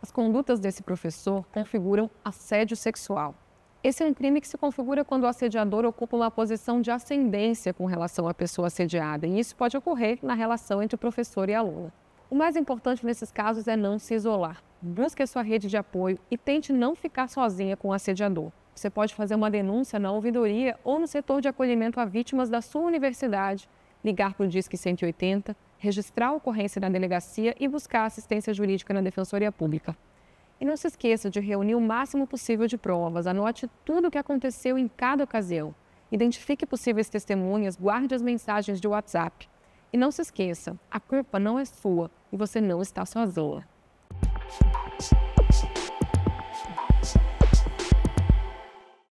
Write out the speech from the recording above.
As condutas desse professor configuram assédio sexual. Esse é um crime que se configura quando o assediador ocupa uma posição de ascendência com relação à pessoa assediada, e isso pode ocorrer na relação entre o professor e a aluna. O mais importante nesses casos é não se isolar. Busque a sua rede de apoio e tente não ficar sozinha com o assediador. Você pode fazer uma denúncia na ouvidoria ou no setor de acolhimento a vítimas da sua universidade, ligar para o Disque 180 registrar a ocorrência na delegacia e buscar assistência jurídica na Defensoria Pública. E não se esqueça de reunir o máximo possível de provas, anote tudo o que aconteceu em cada ocasião, identifique possíveis testemunhas, guarde as mensagens de WhatsApp. E não se esqueça, a culpa não é sua e você não está sozinha.